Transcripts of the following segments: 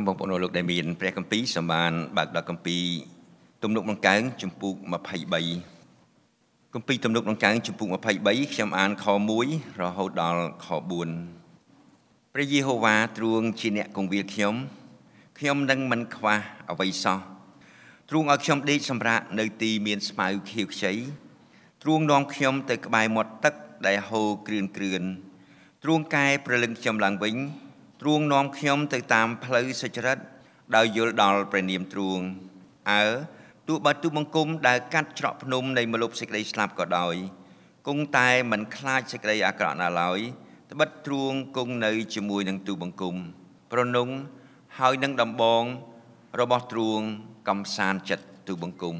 សូមបងប្អូនលោកដែលមានព្រះគម្ពីរសម្បានបើកដល់គម្ពីរទំនុកដង្កើងជំពូក23គម្ពីរទំនុកដង្កើងជំពូក23ខ្ញុំអានខ1រហូតដល់ខ4ព្រះយេហូវ៉ាទ្រង់ជាអ្នកគង្វាលខ្ញុំខ្ញុំនឹងមិនខ្វះអ្វីសោះទ្រង់ឲ្យខ្ញុំដេកសម្រាកនៅទីមានស្មៅខៀវខ្ចីទ្រង់នាំខ្ញុំទៅក្បែរមាត់ទឹកដែលហូរគ្រឿនគ្រឿនទ្រង់កែប្រលឹងខ្ញុំឡើងវិញទ្រង់នាំខ្ញុំទៅតាមផ្លូវសុចរិត ដោយយល់ដល់ព្រះនាមទ្រង់អើទោះបើទូបង្គំដែលកាត់ច្រកភ្នំ នៃមលុបសេចក្តីស្លាប់ក៏ដោយគង់តែមិនខ្លាចសេចក្តីអាក្រក់ណាឡើយត្បិតទ្រង់គង់នៅជាមួយនឹងទូបង្គំ ប្រនងហើយនឹងដំបង របស់ទ្រង់កំសាន្តចិត្តទូបង្គំ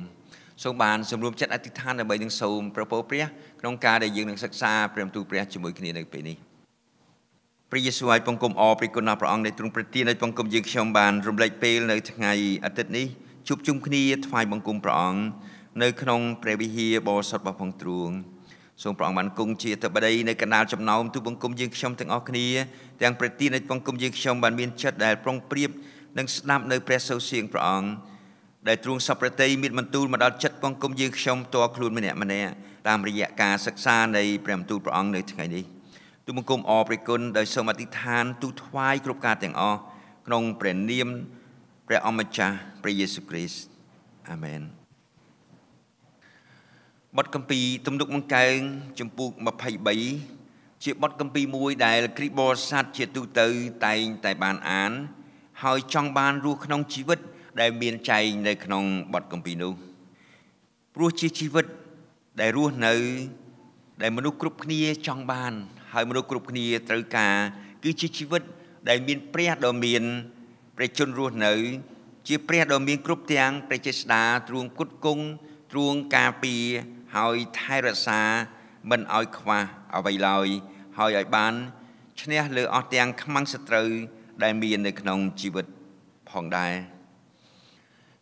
សូមបានសម្រួមចិត្តអធិដ្ឋានដើម្បីនឹងសូមប្រពោព្រះក្នុងការដែលយើងនឹងសិក្សាព្រះទូព្រះជាមួយគ្នានៅពេលនេះព្រះយេស៊ូវឲ្យបង្គំអរព្រះគុណដល់ព្រះអង្គដែលទ្រង់ប្រទានឲ្យបង្គំយើងខ្ញុំបានរំលែកពេលនៅថ្ងៃអាទិត្យនេះជួបជុំគ្នាថ្វាយបង្គំព្រះអង្គនៅក្នុងព្រះវិហារបរិសុទ្ធរបស់ផងទ្រង់សូមព្រះអង្គបានគង់ជាតបដីនៅកណ្ដាលចំណោមទូបង្គំយើងខ្ញុំទាំងអស់គ្នាទាំងប្រទានឲ្យបង្គំយើងខ្ញុំបានមានចិត្តដែលប្រុងប្រៀបនិងស្ដាប់នៅព្រះសូរសៀងព្រះអង្គដែលទ្រង់សពប្រតិមានបន្ទូលមកដល់ចិត្តបង្គំយើងខ្ញុំតរខ្លួនម្នាក់ម្នាក់តាមរយៈការសិក្សានៃព្រះបន្ទូលព្រះអង្គនៅថ្ងៃនេះ។ទូបង្គំអរព្រះគុណដោយសូមអធិដ្ឋានទូថ្វាយគ្រប់ការទាំងអស់ក្នុង ព្រះនាមព្រះអម្ចាស់ព្រះយេស៊ូវគ្រីស្ទអាមែនបទគម្ពីរទំនុកបង្កើងចំពូក23ជាបទគម្ពីរមួយដែលគ្រីស្ទបរិស័ទជាទូទៅតែងតែបានអាន ហើយចង់បានរស់ក្នុងជីវិត ដែល មានចែងនៅ ក្នុងបទគម្ពីរនោះ ព្រោះជាជីវិតដែលរស់នៅ ដែលមនុស្សគ្រប់គ្នាចង់បានហើយមនុស្សគ្រប់គ្នាត្រូវការគឺជាជីវិតដែលមាន ព្រះដ៏មានព្រះជន្មរស់នៅ ជា ព្រះដ៏មាន គ្រប់ទាំងព្រះចេស្តាទ្រង់គុតគង់ទ្រង់ការពារហើយថែរក្សាមិនឲ្យខ្វះអ្វីឡើយហើយឲ្យបានឈ្នះលើអស់ទាំងខ្មាំងសត្រូវដែលមាននៅ ក្នុងជីវិតផងដែរ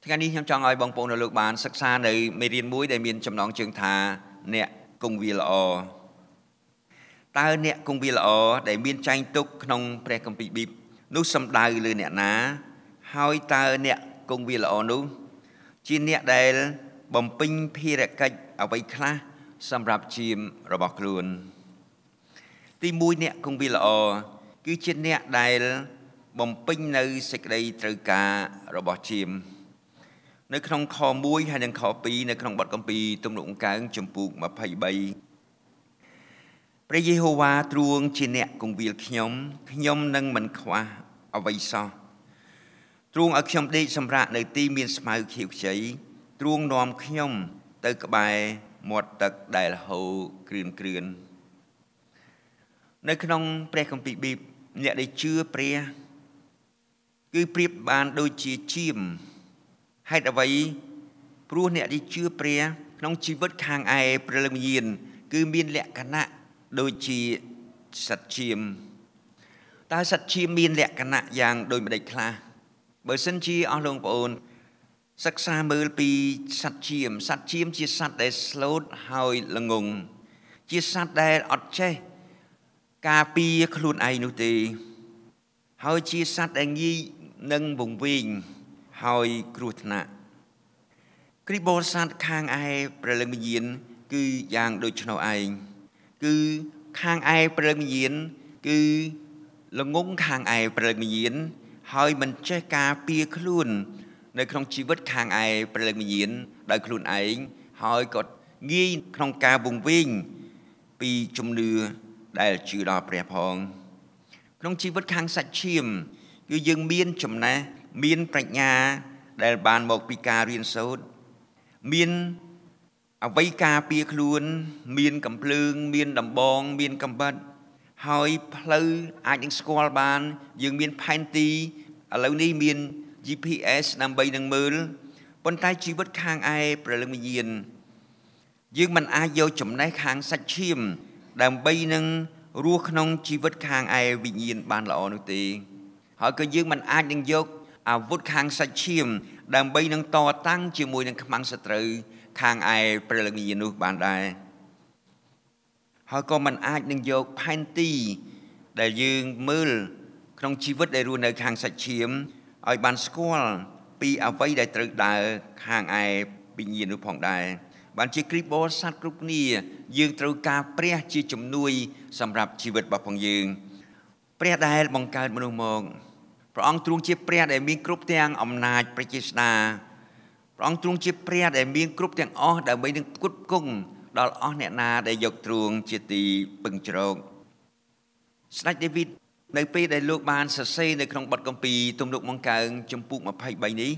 ថ្ងៃនេះខ្ញុំចង់ឲ្យ បងប្អូននៅលោកបាន សិក្សានៅមេរៀនមួយដែលមានចំណងជើងថា អ្នកគង់វាល្អតើអ្នកគង្វាលល្អដែលមានចែងទុកក្នុងព្រះគម្ពីរប៊ីបនោះសំដៅលើអ្នកណាហើយតើអ្នកគង្វាលល្អនោះជាអ្នកដែល បំពេញភារកិច្ចអ្វីខ្លះសម្រាប់ជាមរបស់ខ្លួន ទី1អ្នកគង្វាលល្អគឺជាអ្នកដែលបំពេញនៅសេចក្តីត្រូវការរបស់ជាម នៅក្នុងខ1ហើយនិងខ2នៅក្នុងបទកម្ពីទំនុកអង្កើងចំពូក23ព្រះយេហូវ៉ាទ្រង់ជាអ្នកគង្វាលខ្ញុំខ្ញុំនឹងមិនខ្វះអ្វីសោះទ្រង់ឲ្យខ្ញុំដេកសម្រាកនៅ ទីមានស្មៅខៀវខ្ចីទ្រង់នាំខ្ញុំ ទៅក្បែរមាត់ទឹកដែលហូរគ្រឿនគ្រឿននៅក្នុង ព្រះគម្ពីរប៊ីបអ្នកដែលជឿព្រះគឺប្រៀបបានដូចជាជាមហេតុអ្វី ព្រោះអ្នកដែលជឿព្រះ ក្នុងជីវិតខាងឯព្រលឹងវិញ្ញាណគឺមានលក្ខណៈដូចជាសត្វឈាមតើសត្វឈាមមានលក្ខណៈយ៉ាងដូចម្ដេចខ្លះបើសិនជាអស់លោកបងប្អូនសិក្សាមើលពីសត្វឈាមសត្វឈាមជាសត្វដែលស្លូតហើយល្ងងជាសត្វដែលអត់ចេះការពារខ្លួនឯងនោះទេ ហើយជាសត្វដែលងាយនឹងវង្វេងហើយគ្រោះថ្នាក់គ្រីបោសត្វខាងឯព្រលឹងវិញ្ញាណគឺយ៉ាងដូចឆ្នោឯងគឺខាងឯព្រឹងញៀនគឺល្ងងខាងឯព្រឹងញៀនហើយមិនចេះការពារខ្លួន នៅក្នុងជីវិតខាងឯព្រឹងញៀនដោយខ្លួនឯងហើយក៏ងាយក្នុងការវង្វេងពីជំនឿដែលជឿដល់ព្រះផង ក្នុងជីវិតខាងសាច់ឈាមគឺយើងមានចំណេះមានប្រាជ្ញា ដែលបានមកពីការរៀនសូត្រមានអ្វីការពារខ្លួន មានកំភ្លើងមានដំបងមានកំបិតហើយផ្លូវអាចនឹងស្គាល់បាន យើងមានផែនទីឥឡូវនេះមាន GPS ដើម្បីនឹងមើលប៉ុន្តែជីវិតខាងឯព្រលឹងវិញ្ញាណយើងមិនអាចយកចំណេះខាងសាច់ឈាម ដើម្បីនឹងរស់ក្នុងជីវិតខាងឯវិញ្ញាណបានល្អនោះទេ ហើយក៏យើងមិនអាចនឹងយក អាវុធខាងសាច់ឈាម ដើម្បីនឹងតតាំងជាមួយនឹងខ្មាំងសត្រូវខាងឯព្រះលិងានោះបានដែរហើយក៏មិនអាចនឹងយកផែនទី ដែលយើងមើល ក្នុងជីវិតដែលរស់នៅខាងសាច់ឈាមឲ្យបានស្គាល់ពីអ្វីដែលត្រូវដើរខាងឯវិញ្ញាណនោះផងដែរបានជាគ្រីស្ទបរិស័ទគ្រប់គ្នាយើងត្រូវការព្រះជាជំនួយ សម្រាប់ជីវិតរបស់ផងយើងព្រះដែលបង្កើតមនុស្សមកព្រះអង្គទ្រង់ជាព្រះ ដែលមានគ្រប់ទាំងអំណាចព្រះចេស្តាព្រះអង្គទ្រង់ជាព្រះដែលមានគ្រប់ទាំងអស់ដើម្បីនឹងគុតគង់ដល់អស់អ្នកណាដែលយកទ្រង់ជាទីពឹងជ្រកស្ដេចដាវីតនៅពេលដែលលោកបានសរសេរនៅក្នុងបទកម្ពីទំនុកបង្កើងចំពុក23នេះ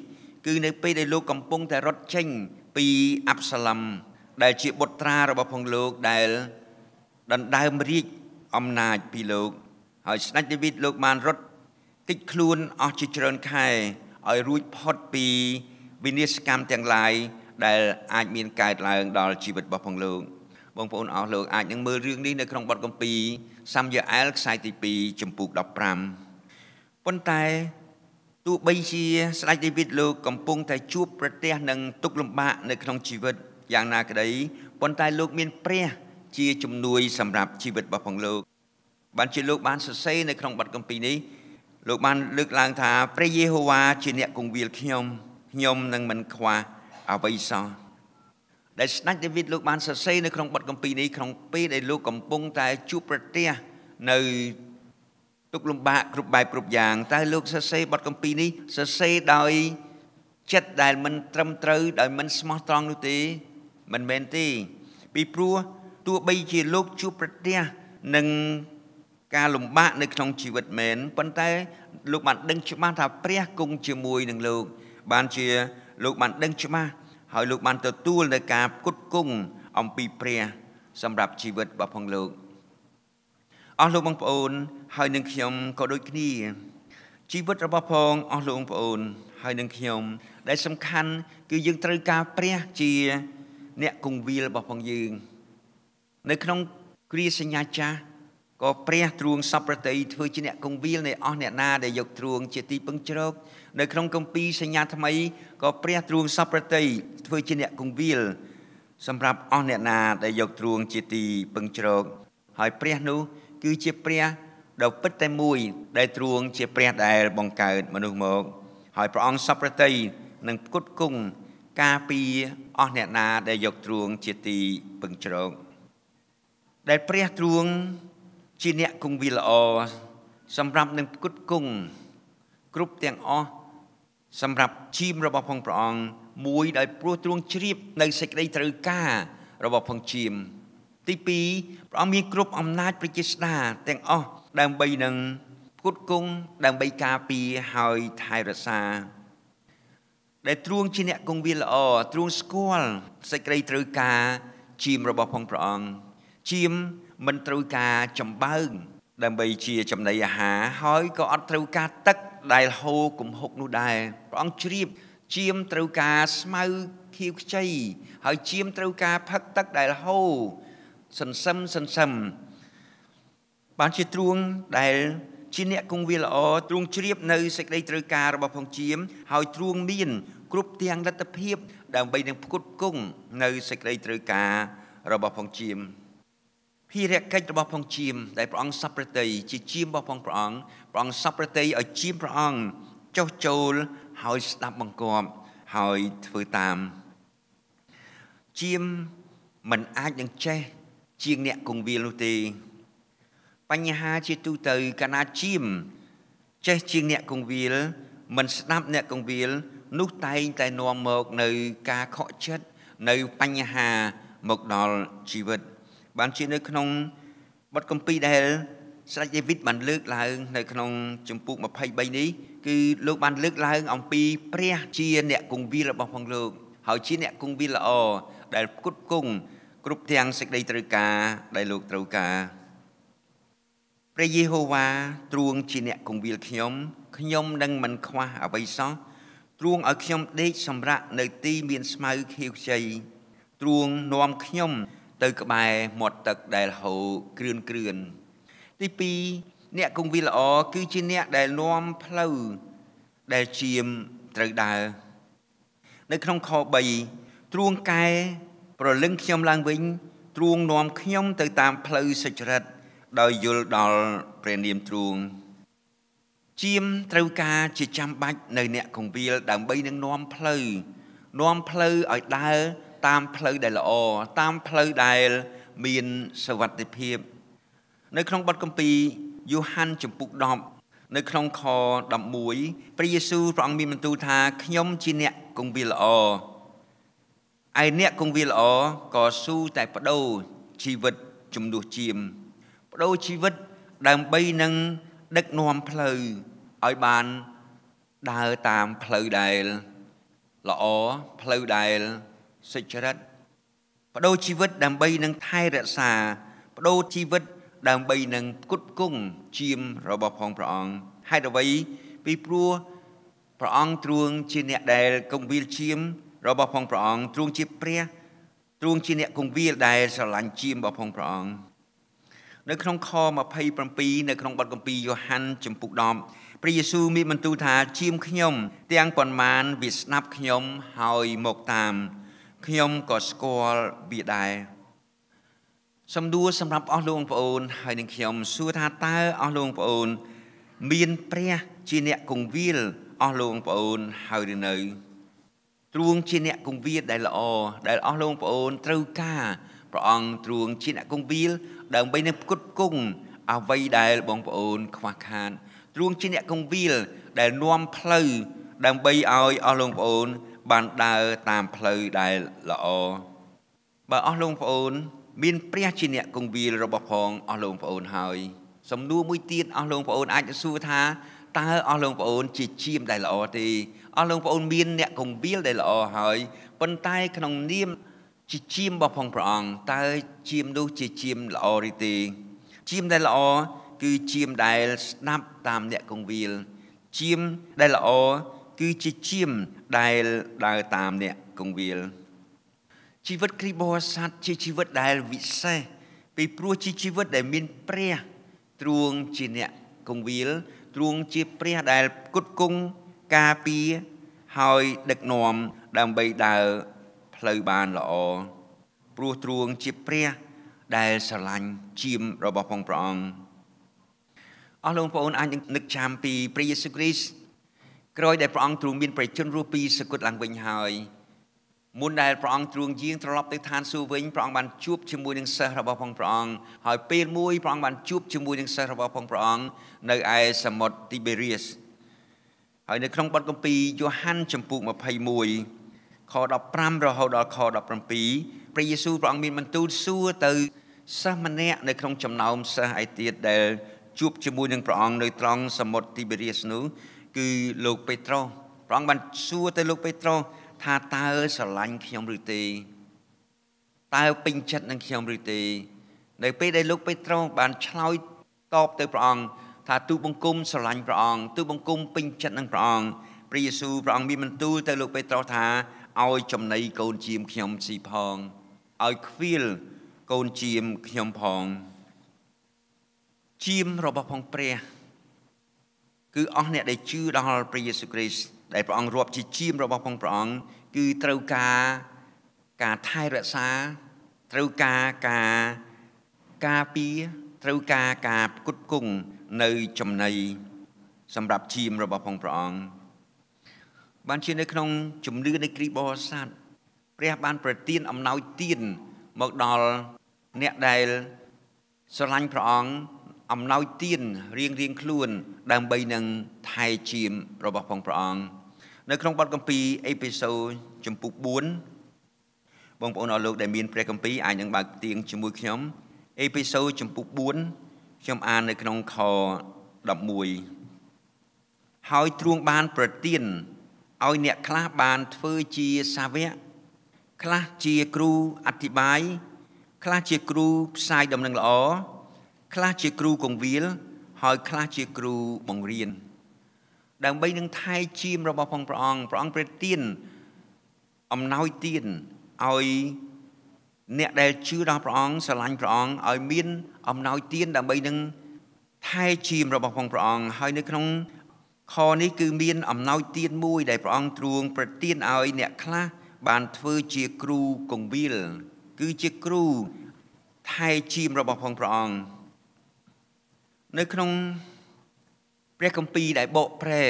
គឺនៅពេលដែលលោកកំពុងតែរត់ចេញពីអាប់សាឡឹមដែលជាបុត្រារបស់ផងលោកដែលដណ្ដើមរាជអំណាចពីលោកហើយស្ដេចដាវីតលោកបានរត់គេចខ្លួនអស់ជាច្រើនខែឲ្យរួចផុតពីវិនិច្ឆ័យកម្មទាំងឡាយដែលអាចមានកើតឡើងដល់ជីវិតរបស់ផងលោកបងប្អូនអស់លោកអាចនឹងមើលរឿងនេះនៅក្នុងបទកម្ពីសាមយ៉ាអែលខ្សែទី2ចំពុក15ប៉ុន្តែទោះបីជាស្ដេចដាវីតលោកកំពុងតែជួបប្រទះនឹងទុក្ខលំបាកនៅក្នុងជីវិតយ៉ាងណាក្ដីប៉ុន្តែលោកមានព្រះជាជំនួយសម្រាប់ជីវិតរបស់ផងលោកបានជាលោកបានសរសេរនៅក្នុងបទកម្ពីនេះលោកបានលើកឡើងថាព្រះយេហូវ៉ាជាអ្នកគង្វាលខ្ញុំខ្ញុំនឹងមិនខ្វះអ្វីសោះដែលស្ដេចដាវីតលោកបានសរសេរនៅក្នុងបទកម្ពីនេះក្នុងពេលដែលលោកកំពុងតែជួបប្រទះនៅទុកលំបាកគ្រប់បែបគ្រប់យ៉ាងតើលោកសរសេរបទកម្ពីនេះសរសេរដោយ ចិត្តដែលមិនត្រឹមត្រូវដោយមិនស្មោះត្រង់នោះទេមិនមែនទេពីព្រោះទោះបីជាលោកជួបប្រទះនឹងការលំបាកនៅក្នុងជីវិតមែនប៉ុន្តែលោកបានដឹងច្បាស់ថាព្រះគង់ជាមួយនឹងលោកបានជាលោកបានដឹងច្បាស់ហើយលោកបានទទួលនៅការគុតគង់អំពីព្រះ សម្រាប់ជីវិតរបស់ផងលោកអស់លោកបងប្អូន ហើយនឹងខ្ញុំក៏ដូចគ្នាជីវិតរបស់ផងអស់លោកបងប្អូន ហើយនឹងខ្ញុំដែល សំខាន់ គឺយើងត្រូវការព្រះជា អ្នកគង្វាលរបស់ផងយើង នៅក្នុងគ្រាសញ្ញាចាស់ក៏ព្រះទ្រង់សពប្រតិធ្វើជាអ្នកគង្វាលនៃអស់អ្នកណាដែលយកទ្រង់ជាទីពឹងជ្រកនៅក្នុងគម្ពីរសញ្ញាថ្មីក៏ព្រះទ្រង់សពប្រតិធ្វើជាអ្នកគង្វាលសម្រាប់អស់អ្នកណាដែលយកទ្រង់ជាទីពឹងជ្រកហើយព្រះនោះគឺជាព្រះដ៏ពិតតែមួយដែលទ្រង់ជាព្រះដែលបង្កើតមនុស្សមកហើយព្រះអង្គសពប្រតិនឹងផ្គត់ផ្គង់ការពារអស់អ្នកណាដែលយកទ្រង់ជាទីពឹងជ្រកដែលព្រះទ្រង់ជាអ្នកគង់វាល្អសម្រាប់នឹងគុតគង់គ្រប់ទាំងអស់សម្រាប់ជីមរបស់ផងព្រះអង្គមួយដោយព្រោះទ្រង់ជ្រាប នៅសេចក្តីត្រូវការរបស់ផងជីមទី2ព្រះអង្គមានគ្រប់អំណាចប្រជាស្ដាទាំងអស់ដើម្បីនឹងគុតគង់ដើម្បីការពារហើយថែរក្សា ដែល ទ្រង់ជាអ្នកគង់វាល្អទ្រង់ស្គាល់សេចក្តីត្រូវការជីមរបស់ផងព្រះអង្គជីមមិនត្រូវការចំបើង ដើម្បីជាចំណីអាហារហើយក៏អត់ត្រូវការទឹកដែលហូរគំហុកនោះដែរព្រះអង្គជ្រាបជាមត្រូវការស្មៅខៀវខ្ចីហើយជាមត្រូវការផឹកទឹកដែលហូរសន្សឹមសន្សឹមបានជាទ្រួងដែល ជាអ្នកគង់វាល្អទ្រង់ជ្រាបនៅសេចក្តីត្រូវការរបស់ផងជាម ហើយទ្រង់មាន គ្រប់ទាំងលទ្ធភាព ដើម្បីនឹងផ្គត់ផ្គង់នៅសេចក្តីត្រូវការរបស់ផងជាមភារកិច្ចរបស់ផងជាមដែលព្រះអង្គសព្វប្រតីជាជាមរបស់ផងព្រះអង្គព្រះអង្គសព្វប្រតីឲ្យជាមព្រះអង្គចុះចូលហើយស្ដាប់បង្គាប់ហើយធ្វើតាមជាមមិនអាចនឹងចេះជាងអ្នកគង្វាលនោះទេ បញ្ហាជាទូទៅកាលណាជាមចេះជាងអ្នកគង្វាលមិនស្ដាប់អ្នកគង្វាលនោះតែងតែនាំមកនៅការខកចិត្តនៅបញ្ហាមកដល់ជីវិត។បានជានៅក្នុងបទកម្ពីដែល ស្ដេចដាវីតបានលើកឡើង នៅក្នុងជំពូក23នេះគឺលោកបានលើកឡើងអំពី ព្រះជាអ្នកគង្វាលរបស់ផងលោកហើយជាអ្នកគង្វាលល្អដែលផ្គត់ផ្គង់គ្រប់ទាំងសេចក្តីត្រូវការ ដែលលោកត្រូវការព្រះយេហូវ៉ាទ្រង់ជាអ្នកគង្វាលខ្ញុំខ្ញុំនឹងមិនខ្វះអ្វីសោះទ្រង់ឲ្យខ្ញុំដេកសម្រាកនៅ ទីមានស្មៅខៀវខ្ចីទ្រង់នាំខ្ញុំទៅក្បែរមាត់ទឹកដែលហូរគ្រឿនគ្រឿនទី2អ្នកគង្វាលល្អគឺជាអ្នកដែលនាំផ្លូវដែលជាមត្រូវដើរនៅក្នុងខ3ទ្រួងកែប្រលឹងខ្ញុំឡើងវិញទ្រួងនាំខ្ញុំទៅតាមផ្លូវសុចរិត ដោយយល់ដល់ព្រះនាមទ្រួងជាមត្រូវការជាចាំបាច់នៅ អ្នកគង្វាលដើម្បីនឹងនាំផ្លូវនាំផ្លូវឲ្យដើរតាមផ្លូវដែលល្អតាមផ្លូវដែលមានសวัสดิភាព នៅ ក្នុងបទគម្ពីរយូហានចំពុក10នៅក្នុងខ11ព្រះយេស៊ូវព្រះអង្គមានបន្ទូលថាខ្ញុំជាអ្នកគង្វាលល្អឯអ្នកគង្វាលល្អក៏ស៊ូតែបដូរជីវិតជំនួសជាមបដូរជីវិតដើម្បីនឹងដឹកនាំផ្លូវឲ្យបានដើរតាមផ្លូវដែលល្អផ្លូវដែលសុចរិតបដូរជីវិតដើម្បីនឹងថែរក្សាបដូរជីវិតដើម្បីនឹងគុតគង់ជាមរបស់ផងព្រះអង្គហេតុអ្វីពីព្រោះព្រះអង្គទ្រង់ជាអ្នកដែលគង្វាលជាម របស់ផងព្រះអង្គទ្រង់ជាព្រះទ្រង់ជាអ្នកគង្វាលដែលស្រឡាញ់ជាមរបស់ផងព្រះអង្គនៅក្នុងខ27នៅក្នុងបទគម្ពីរយ៉ូហានចំពុក10ព្រះយេស៊ូវមានបន្ទូលថាជាមខ្ញុំ ទាំងប៉ុន្មានវាស្ដាប់ខ្ញុំហើយមកតាមខ្ញុំក៏ស្គាល់វាដែរសំដួលសម្រាប់អស់លោកបងប្អូន ហើយនឹងខ្ញុំសួរថាតើអស់លោកបងប្អូន មានព្រះជាអ្នកគង្វាលអស់លោកបងប្អូនហើយឬនៅទ្រង់ជាអ្នកគង្វាលដែលល្អដែលអស់លោកបងប្អូនត្រូវការព្រះអង្គទ្រង់ជាអ្នកគង្វាលដើម្បីនឹងផ្គត់ផ្គង់អ្វីដែលបងប្អូនខ្វះខាតទ្រង់ជាអ្នកគង្វាលដែលនាំផ្លូវដើម្បីឲ្យអស់លោកបងប្អូនបានដើរតាមផ្លូវដែលល្អបើអស់លោកប្អូន មានព្រះជាអ្នកគង្វាលរបស់ផងអស់លោកប្អូនហើយ សំណួរមួយទៀតអស់លោកប្អូនអាចសួរថាតើអស់លោកប្អូនជាជាមដែលល្អទេអស់លោកប្អូនមាន អ្នកគង្វាលដែលល្អហើយប៉ុន្តែក្នុងនាម ជាជាមរបស់ផងព្រះអង្គតើជាមនោះជាជាមល្អឬទេជាមដែលល្អគឺជាមដែលស្ដាប់តាមអ្នកគង្វាលជាមដែលល្អគឺជាជាមដែលដើរតាមអ្នកកងវាលជីវិតគ្រីស្ទបរិស័ទជាជីវិតដែលវិសេសពីព្រោះជាជីវិតដែលមានព្រះ ទ្រង់ជាអ្នកកងវាលទ្រង់ជាព្រះដែលគុតគង់ការពារហើយដឹកនាំដើម្បីដើរផ្លូវបានល្អព្រោះទ្រង់ជាព្រះដែលស្រឡាញ់ជាមរបស់ផងព្រះអង្គអស់លោកបងប្អូនអាចនឹកចាំពីព្រះយេស៊ូវគ្រីស្ទក្រោយដែលព្រះអង្គទ្រង់មានប្រជញ្ញរស់ពីសគត់ឡើងវិញហើយមុនដែលព្រះអង្គទ្រង់យាងត្រឡប់ទៅឋានសួគ៌វិញព្រះអង្គបានជួបជាមួយនឹងសិស្សរបស់ផងព្រះអង្គហើយ ពេលមួយព្រះអង្គបានជួបជាមួយនឹងសិស្សរបស់ផងព្រះអង្គនៅឯសមុទ្រទីបេរីសហើយនៅក្នុងបទគម្ពីរយ៉ូហានចំពុក21ខ15រហូតដល់ខ17ព្រះយេស៊ូវព្រះអង្គមានបន្ទូលសួរទៅសិស្សម្នាក់នៅក្នុងចំណោមសិស្សឯទៀតដែលជួបជាមួយនឹងព្រះអង្គនៅត្រង់សមុទ្រទីបេរីសនោះគឺលោកពេត្រុសព្រះអង្គបានសួរទៅលោកពេត្រុសថាតើស្រឡាញ់ខ្ញុំឬទេ តើពេញចិត្តនឹងខ្ញុំឬទេ នៅពេលដែលលោកពេត្រុសបានឆ្លើយតបទៅព្រះអង្គថាទូបង្គំស្រឡាញ់ព្រះអង្គទូបង្គំពេញចិត្តនឹងព្រះអង្គព្រះយេស៊ូវព្រះអង្គមានបន្ទូលទៅលោកពេត្រុសថាឲ្យចំណៃកូនជាមខ្ញុំស៊ីផងឲ្យខ្វៀលកូនជាមខ្ញុំផងជាមរបស់ផងព្រះគឺអស់អ្នកដែលជឿដល់ព្រះយេស៊ូវគ្រីស្ទដែលព្រះអង្គរាប់ជាជាមរបស់ផងព្រះអង្គគឺត្រូវការការថែរក្សាត្រូវការការការពារត្រូវការការគុតគង់នៅចំណីសម្រាប់ជាមរបស់ផងព្រះអង្គបានជានៅក្នុង ជំនឿនៃគ្រីស្ទបរិស័ទព្រះបាន ប្រទានអំណោយទានមកដល់អ្នកដែលស្រឡាញ់ព្រះអង្គអំណោយទានរៀងរៀងខ្លួន ដើម្បីនឹងថែជាមរបស់ផងព្រះអង្គនៅក្នុងបទកម្ពីអេពីសូតចំពុក4បងប្អូនអស់លោកដែលមានព្រះកម្ពីអាចនឹងបើកទៀងជាមួយខ្ញុំអេពីសូតចំពុក4ខ្ញុំអាននៅក្នុងខ11ហើយទ្រង់បានប្រទានឲ្យអ្នកខ្លះបានធ្វើជាសាវកខ្លះជាគ្រូអធិបាយខ្លះជាគ្រូផ្សាយដំណឹងល្អខ្លះជាគ្រូកងវាលហើយខ្លះជាគ្រូបង្រៀនដើម្បីនឹងថែជាមរបស់ផងព្រះអង្គព្រះអង្គព្រះទានអំណោយទានឲ្យ អ្នកដែលជឿដល់ព្រះអង្គស្រឡាញ់ព្រះអង្គឲ្យមានអំណោយទាន ដើម្បីនឹងថែជាមរបស់ផងព្រះអង្គហើយនៅក្នុងខនេះគឺមានអំណោយទានមួយដែលព្រះអង្គទ្រង់ប្រទានឲ្យអ្នកខ្លះបានធ្វើជាគ្រូកងវិលគឺជាគ្រូថែជាមរបស់ផងព្រះអង្គនៅក្នុងព្រះគម្ពីរដែលបកប្រែ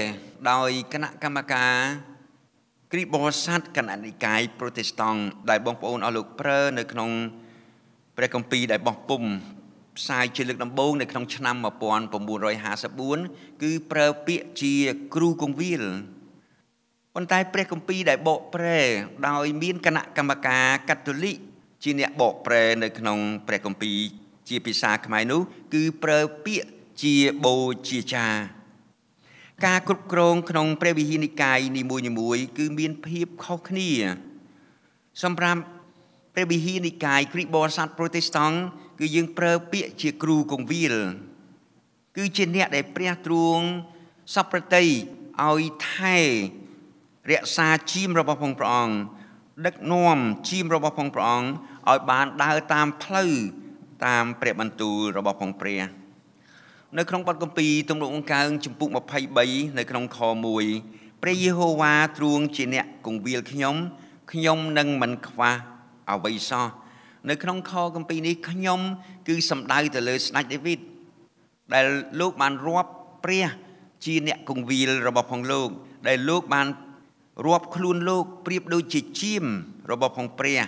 ដោយគណៈកម្មការគ្រីបោសាទគណៈនិកាយប្រូតេស្តង់ដែលបងប្អូនអស់លោកប្រើនៅក្នុងព្រះគម្ពីរដែលបោះពុំផ្សាយជាលើកដំបូងនៅក្នុងឆ្នាំ1954គឺ ប្រើពាក្យជាគ្រូគង្វាលប៉ុន្តែ ព្រះគម្ពីរដែលបកប្រែដោយមានគណៈកម្មការកាតូលិកជាអ្នកបកប្រែនៅក្នុងព្រះគម្ពីរជាភាសាខ្មែរនោះ គឺប្រើពាក្យជាបូជាចាការគ្រប់គ្រងក្នុង ព្រះវិហារនិកាយនីមួយៗគឺមានភាពខុសគ្នាសម្រាប់ព្រះវិហារនិកាយគ្រីស្ទបរិស័ទប្រូតេស្តង់គឺយើងប្រើពាក្យជាគ្រូគង្វាលគឺជាអ្នកដែលព្រះទ្រង់សពប្រតិឲ្យថែរក្សាជីមរបស់ផងព្រះអង្គដឹកនាំជីមរបស់ផងព្រះអង្គឲ្យបានដើរតាមផ្លូវតាមព្រះបន្ទូលរបស់ផងព្រះនៅក្នុងបទគម្ពីរទំនុកអង្កើងជំពូក23នៅក្នុងខ1ព្រះយេហូវ៉ាទ្រង់ជាអ្នកគង្វាលខ្ញុំខ្ញុំនឹងមិនខ្វះអ្វីសោះនៅក្នុងខគម្ពីរនេះខ្ញុំ គឺសំដៅទៅលើស្ដេចដាវីតដែលលោកបានរាប់ព្រះជាអ្នកគង្វាលរបស់ផងលោក ដែលលោកបានរាប់ខ្លួនលោកប្រៀបដូចជាជាម របស់ផងព្រះ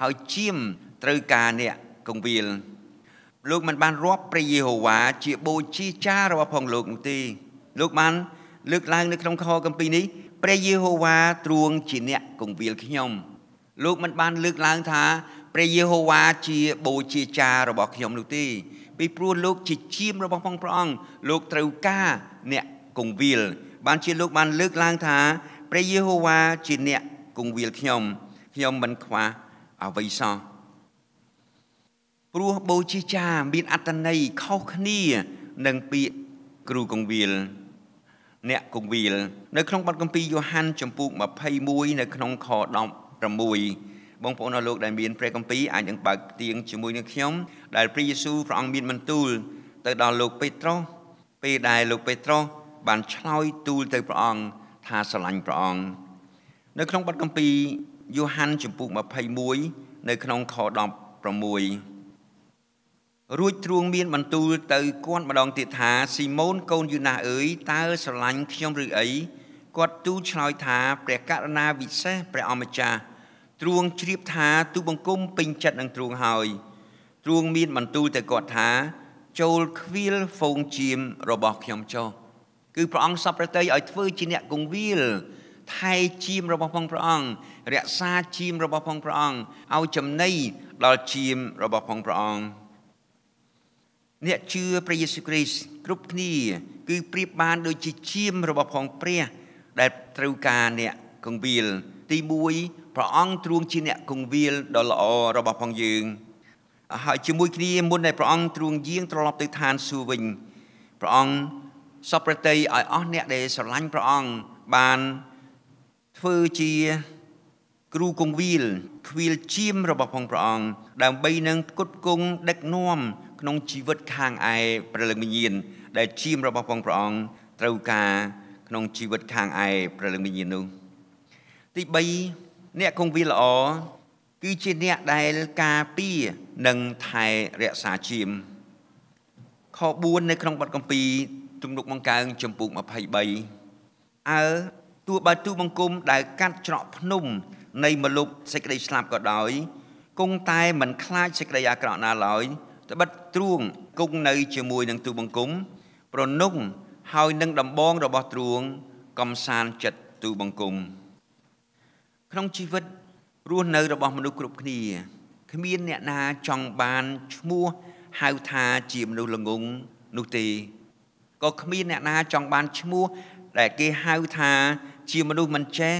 ហើយជាមត្រូវការអ្នកគង្វាលលោកមិនបានរាប់ព្រះយេហូវ៉ាជាបូជាចាររបស់ផងលោកនោះទេលោកបានលើកឡើងនៅក្នុងខកម្ពីនេះព្រះយេហូវ៉ាទ្រង់ជាអ្នកគង្វាលខ្ញុំលោកមិនបានលើកឡើងថាព្រះយេហូវ៉ាជាបូជាចាររបស់ខ្ញុំនោះទេពីព្រោះលោកជាជាមរបស់ផងព្រះអង្គលោកត្រូវការអ្នកគង្វាលបានជាលោកបានលើកឡើងថាព្រះយេហូវ៉ាជាអ្នកគង្វាលខ្ញុំខ្ញុំមិនខ្វះអ្វីសោះព្រោះបូជាចាមានអត្តន័យខុសគ្នានឹងពាក្យគ្រូកងវិលអ្នកកងវិលនៅក្នុងបទគម្ពីរយ៉ូហានចំពុក21នៅក្នុងខ16បងប្អូនអរលោកដែលមានព្រះគម្ពីរអាចនឹងបើកទៀងជាមួយនឹងខ្ញុំដែលព្រះយេស៊ូវព្រះអង្គមានបន្ទូល ទៅដល់លោកពេត្រុសពេលដែលលោកពេត្រុសបានឆ្លើយទូលទៅព្រះអង្គថាស្រឡាញ់ព្រះអង្គនៅក្នុងបទគម្ពីរយ៉ូហានចំពុក21នៅក្នុងខ16រួចទ្រង់មានបន្ទូលទៅគាត់ម្ដងទៀតថាស៊ីម៉ូនកូនយូណាសអើយតើស្រឡាញ់ខ្ញុំឬអីគាត់ទូឆ្លើយថាព្រះករណាវិសេសព្រះអម្ចាស់ទ្រង់ជ្រាបថាទូបង្គំពេញចិត្តនឹងទ្រង់ហើយទ្រង់មានបន្ទូលទៅគាត់ថាចូលខ្វៀលហ្វូងជាមរបស់ខ្ញុំចុះគឺព្រះអង្គសពប្រតិយឲ្យធ្វើជាអ្នកគង្វាលថែជាមរបស់ផងព្រះអង្គរក្សាជាមរបស់ផងព្រះអង្គឲ្យចំណីដល់ជាមរបស់ផងព្រះអង្គអ្នកជឿព្រះយេស៊ូវគ្រីស្ទគ្រប់គ្នា គឺប្រៀបបាន ដូចជាជាមរបស់ផងព្រះដែលត្រូវការអ្នកកងវាលទី1ព្រះអង្គទ្រង់ជាអ្នកកងវាលដ៏ល្អរបស់ផងយើងហើយជាមួយគ្នាមុនដែលព្រះអង្គទ្រង់យាងត្រឡប់ទៅឋានសួគ៌វិញព្រះអង្គសពប្រតិយឲ្យអស់អ្នកដែលស្រឡាញ់ព្រះអង្គបានធ្វើជាគ្រូគង្វាលឃ្វាលជាមរបស់ផងព្រះអង្គដើម្បីនឹងផ្គត់ផ្គង់ដឹកនាំក្នុងជីវិតខាងឯព្រលឹងវិញ្ញាណដែលជាមរបស់ផងព្រះអង្គត្រូវការក្នុងជីវិតខាងឯព្រលឹងវិញ្ញាណនោះទី3អ្នកគង់វាល្អគឺជាអ្នកដែលការពារនិងថែរក្សាជាមខ4នៅក្នុងបទកម្ពី ទំនុកបង្កើងចំពុក23អើទួបើទូបង្គំដែលកាត់ច្រកភ្នំនៃមលុបសេចក្តីស្លាប់ក៏ដោយគង់តែមិនខ្លាចសេចក្តីអាក្រក់ណាឡើយត្បិតទ្រួងគង់នៅ ជាមួយនឹងទូបង្គំប្រនុងហើយនឹងដំបងរបស់ទ្រួង កំសាន្តចិត្តទូបង្គំក្នុងជីវិតរស់នៅរបស់មនុស្សគ្រប់គ្នា គ្មានអ្នកណាចង់បានឈ្មោះហៅថាជាមនុស្សល្ងងនោះទេក៏គ្មានអ្នកណាចង់បានឈ្មោះដែលគេហៅថាជាមនុស្សមិនចេះ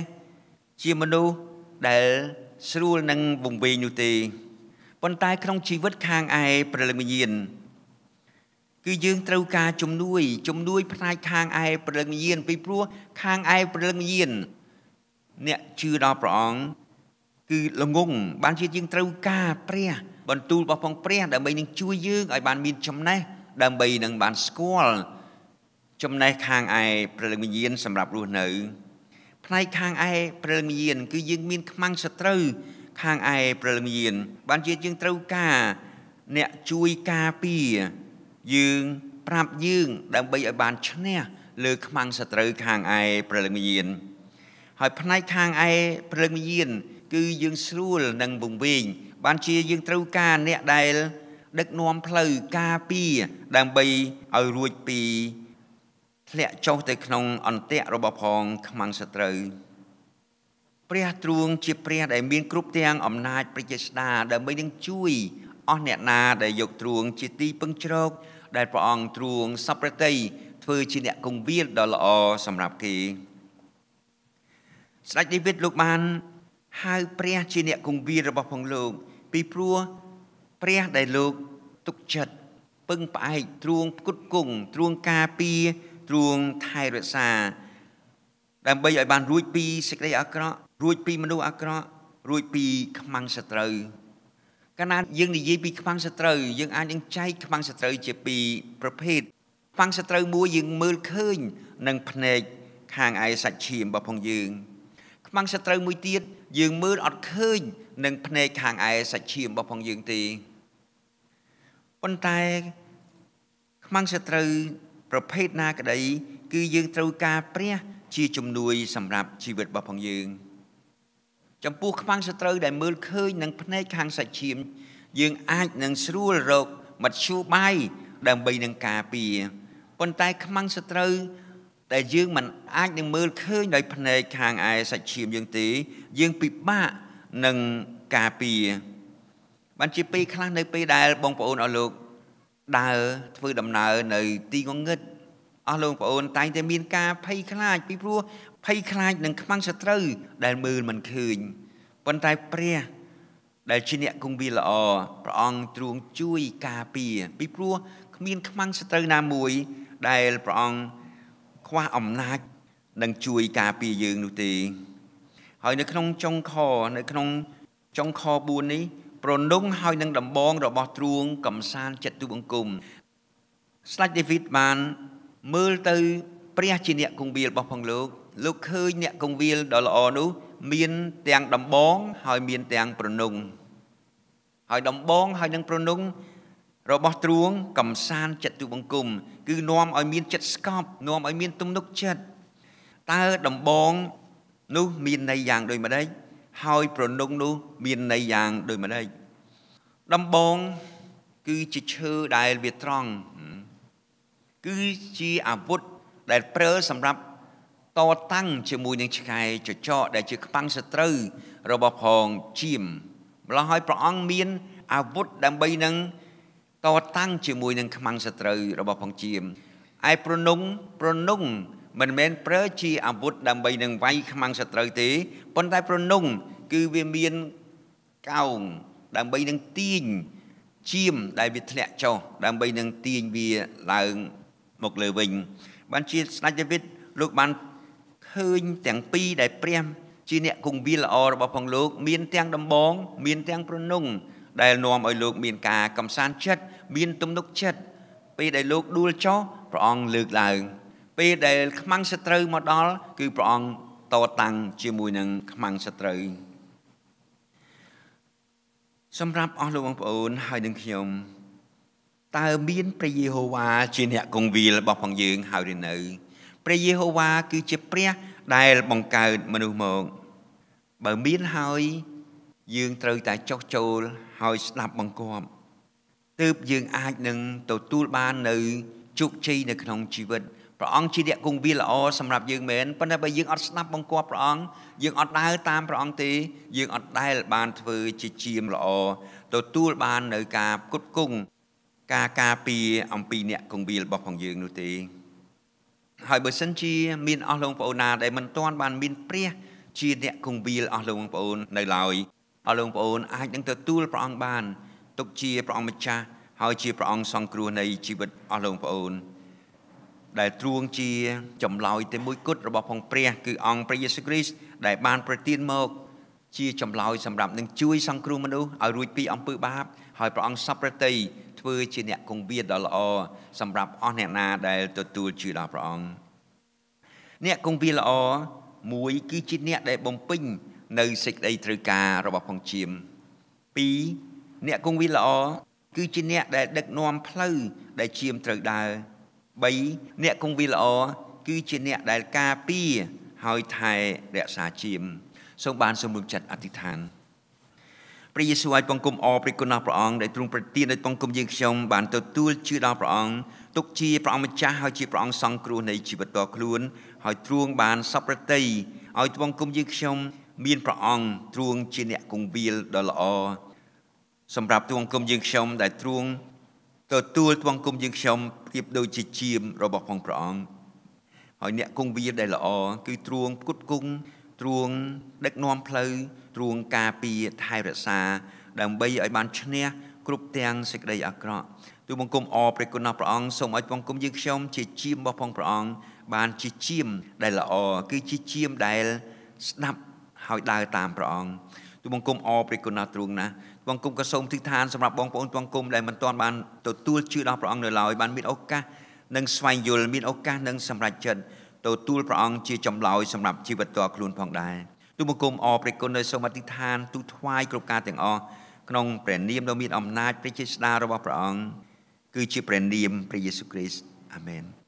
ជាមនុស្សដែលស្រួលនឹងវង្វេងនោះទេប៉ុន្តែក្នុងជីវិតខាងឯព្រលឹងវិញ្ញាណគឺយើងត្រូវការជំនួយជំនួយផ្នែកខាងឯព្រលឹងវិញ្ញាណពីព្រោះខាងឯព្រលឹងវិញ្ញាណអ្នកជឿដល់ព្រះអង្គគឺល្ងងបានជាយើងត្រូវការព្រះ បន្ទូលរបស់ផងព្រះដើម្បីនឹងជួយយើងឲ្យបានមានចំណេះដើម្បីនឹងបានស្គាល់ចំណេះខាងឯព្រលឹងវិញ្ញាណសម្រាប់រស់នៅផ្នែកខាងឯព្រលឹងវិញ្ញាណគឺយើងមានខ្មាំងសត្រូវខាងឯព្រលឹងយាន បានជាយើងត្រូវការអ្នកជួយការពារយើងប្រាប់យើង ដើម្បីឲ្យបានឈ្នះលើខ្មាំងសត្រូវខាងឯព្រលឹងយាន ហើយផ្នែកខាងឯព្រលឹងយាន គឺយើងស្រួលនឹងវង្វេងបានជាយើងត្រូវការអ្នកដែលដឹកនាំផ្លូវការពារដើម្បីឲ្យរួចពីធ្លាក់ចុះទៅក្នុងអន្ទាក់របស់ផងខ្មាំងសត្រូវព្រះទ្រង់ជាព្រះដែលមានគ្រប់ទាំងអំណាចព្រះចេស្តាដើម្បីនឹងជួយអស់អ្នកណា ដែលយកទ្រង់ជាទីពឹងជ្រកដែលព្រះអង្គទ្រង់សពប្រតិធ្វើជាអ្នកគង្វាលដ៏ល្អសម្រាប់គេស្ដេចដាវីតលោកបានហៅព្រះ ជាអ្នកគង្វាលរបស់ផងលោក ពីព្រោះព្រះដែលលោកទុកចិត្តពឹងផ្អែកទ្រង់ផ្គត់ផ្គង់ទ្រង់ការពារទ្រង់ថែរក្សា ដើម្បីឲ្យបានរួចពីសេចក្តីអាក្រក់រួចពីមនុស្សអាក្រក់រួចពីខ្មាំងសត្រូវកាលណាយើងនិយាយពីខ្មាំងសត្រូវយើងអាចនឹងចែកខ្មាំងសត្រូវជាពីរប្រភេទខ្មាំងសត្រូវមួយយើងមើលឃើញនឹងភ្នែកខាងឯសាច់ឈាមរបស់ផងយើងខ្មាំងសត្រូវមួយទៀតយើងមើលអត់ឃើញនឹងភ្នែកខាងឯសាច់ឈាមរបស់ផងយើងទេប៉ុន្តែខ្មាំងសត្រូវ ប្រភេទណាក្តីគឺយើងត្រូវការព្រះ ជា ជំនួយ សម្រាប់ជីវិតរបស់ផងយើង។ចំពោះខ្វាំងសត្រូវដែលមើលឃើញនឹងភ្នែកខាងសាច់ឈាមយើង អាចនឹងស្រួលរកមធ្យោបាយដើម្បីនឹងការពារប៉ុន្តែខ្មាំងសត្រូវដែលយើងមិន អាចនឹងមើលឃើញដោយភ្នែកខាងឯសាច់ឈាមយើងទេ យើងពិបាកនឹងការពារបានជាពេលខ្លះនៅពេលដែលបងប្អូនអស់លោកដើរធ្វើដំណើរនៅទីងងឹតអស់លោកបងប្អូនតែងតែមានការភ័យខ្លាច ពីព្រោះភ័យខ្លាចនឹងខ្មាំងសត្រូវដែលមើលមិនឃើញប៉ុន្តែព្រះដែលជាអ្នកគង់វាល្អព្រះអង្គទ្រង់ជួយការពារពីព្រោះគ្មានខ្មាំងសត្រូវណាមួយ ដែលព្រះអង្គខ្វះអំណាចនឹងជួយការពារយើងនោះទេហើយនៅក្នុងចុងខនៅក្នុងចុងខ4នេះ ប្រនុងហើយនឹងដំបងរបស់ទ្រង់កំសាន្តចិត្តទូបង្គំស្ដេចដាវីតបានមើលទៅព្រះជាអ្នកគង់វាលរបស់ផងលោកលោកឃើញអ្នកកងវាលដ៏ល្អនោះ មានទាំងដំបង ហើយមានទាំងប្រនុងហើយដំបងហើយនឹងប្រនុងរបស់ទ្រួងកំសាន្តចិត្តទូបង្គំគឺនាំឲ្យមាន ចិត្តស្កប់នាំឲ្យមាន ទំនុកចិត្តតើដំបងនោះមានន័យយ៉ាងដូចម្ដេចហើយប្រនុងនោះមានន័យយ៉ាងដូចម្ដេចដំបងគឺជាឈើដែលវាត្រង់គឺជាអាវុធដែលប្រើសម្រាប់តតាំងជាមួយនឹងឆ្កែចចកដែលជាខ្មាំងសត្រូវរបស់ផងជាមម្ល៉េះហើយព្រះអង្គមានអាវុធដើម្បីនឹងតតាំងជាមួយនឹងខ្មាំងសត្រូវរបស់ផងជាមឯប្រនុងប្រនុងមិនមែនប្រើជាអាវុធដើម្បីនឹងវាយខ្មាំងសត្រូវទេប៉ុន្តែប្រនុងគឺវាមានកោងដើម្បីនឹងទាញជាមដែលវាធ្លាក់ចុះដើម្បីនឹងទាញវាឡើងមកលើវិញ បានជាស្ដេចដាវីតលោកបានឃើញទាំងពីរដែលព្រះជាអ្នកគង្វាលល្អរបស់ផងលោកមានទាំងដំបងមានទាំង ប្រនុងដែលនាំឲ្យលោក មានការកំសាន្តចិត្តមានទំនុកចិត្តពេលដែលលោកដួលចោះព្រះអង្គលើកឡើង ពេលដែលខ្មាំងសត្រូវមកដល់គឺព្រះអង្គតតាំងជាមួយនឹងខ្មាំងសត្រូវសម្រាប់អស់លោកបងប្អូន ហើយនឹងខ្ញុំតើមានព្រះយេហូវ៉ាជាអ្នកគង់វាលរបស់ផងយើងហើយឬនៅព្រះយេហូវ៉ាគឺជាព្រះដែលបង្កើតមនុស្សមកបើមានហើយយើងត្រូវតែចោះចូលហើយស្ដាប់បង្គាប់ទើបយើងអាចនឹងទទួលបាននៅជោគជ័យនៅក្នុងជីវិតព្រះអង្គជាអ្នកគង់វាល្អសម្រាប់យើងមែនប៉ុន្តែបើយើងអត់ស្ដាប់បង្គាប់ព្រះអង្គយើងអត់ដើរតាមព្រះអង្គទេ យើងអត់ដែលបានធ្វើជាជាមល្អទទួលបាននៅការគុតគង់ការការពារអំពីអ្នកគង់វារបស់ផងយើងនោះទេហើយបើសិនជាមានអស់លោកបងប្អូនណាដែលមិនទាន់បានមានព្រះ ជាអ្នកគង្វាលអស់លោកបងប្អូននៅឡើយអស់លោកបងប្អូនអាចនឹងទទួលព្រះអង្គបាន ទុកជាព្រះអង្គម្ចាស់ហើយជាព្រះអង្គសង្គ្រោះនៃជីវិតអស់លោកបងប្អូនដែលទ្រង់ជាចម្លើយតែមួយគត់របស់ផងព្រះគឺ អង្គព្រះយេស៊ូវគ្រីស្ទដែល បានប្រទានមក ជាចម្លើយសម្រាប់នឹងជួយសង្គ្រោះមនុស្សឲ្យរួចពីអំពើបាប ហើយព្រះអង្គសពប្រតិធ្វើជាអ្នកគង្វាលដ៏ល្អសម្រាប់អស់អ្នកណាដែលទទួលជឿដល់ព្រះអង្គអ្នកគង្វាលល្អមួយគឺជាអ្នកដែលបំពេញនៅសេចក្តីត្រូវការរបស់ផងជាម2អ្នកគង្វាលល្អគឺជាអ្នកដែលដឹកនាំផ្លូវដែលជាមត្រូវដើរ3អ្នកគង្វាលល្អគឺជាអ្នកដែលការពារហើយថែរក្សាជាមសូមបានសម្រុំចិត្តអធិដ្ឋានព្រះយេស៊ូវឲ្យបង្គំអរព្រះគុណដល់ព្រះអង្គដែលទ្រង់ប្រទានឲ្យបង្គំយើងខ្ញុំបានទទួលជឿដល់ព្រះអង្គទុកជាព្រះអង្គម្ចាស់ហើយជាព្រះអង្គសង្គ្រោះនៃជីវិតតខ្លួន ហើយទ្រង់បានសពប្រតិឲ្យបង្គំយើងខ្ញុំមានព្រះអង្គទ្រង់ជាអ្នកគង្វាលដ៏ល្អសម្រាប់ទ្រង់គុំយើងខ្ញុំដែលទ្រង់ទទួលទ្រង់គុំយើងខ្ញុំប្រៀបដូចជាជាមរបស់ផងព្រះអង្គហើយអ្នកគង្វាលដែលល្អគឺទ្រង់គុតគង់ទ្រង់ដឹកនាំផ្លូវទ្រង់ការពារថែរក្សាដើម្បីឲ្យបានឈ្នះគ្រប់ទាំងសេចក្តីអាក្រក់ទូបង្គំអរព្រះគុណព្រះអង្គសូមឲ្យបងគុំយើងខ្ញុំជាជាមរបស់ផងព្រះអង្គបានជាជាមដែលល្អគឺជាជាមដែលស្ដាប់ហើយដើរតាមព្រះអង្គទូបង្គំអរព្រះគុណទ្រង់ណាបង្គំក៏សូមទិដ្ឋានសម្រាប់បងប្អូនបង្គំដែលមិនទាន់បានទទួលជឿដល់ព្រះអង្គនៅឡើយបានមានឱកាសនឹងស្វែងយល់មានឱកាសនឹងសម្រេចចិត្តទទួលព្រះអង្គជាចម្លើយសម្រាប់ជីវិតតខ្លួនផងដែរទូបង្គំអរព្រះគុណនៅសូមអធិដ្ឋានទូថ្វាយគ្រប់ការទាំងអស់ក្នុងព្រះនាមដ៏មានអំណាចព្រះជាស្តារបស់ព្រះអង្គគឺជាព្រះនាមព្រះយេស៊ូវគ្រីស្ទអាមែន។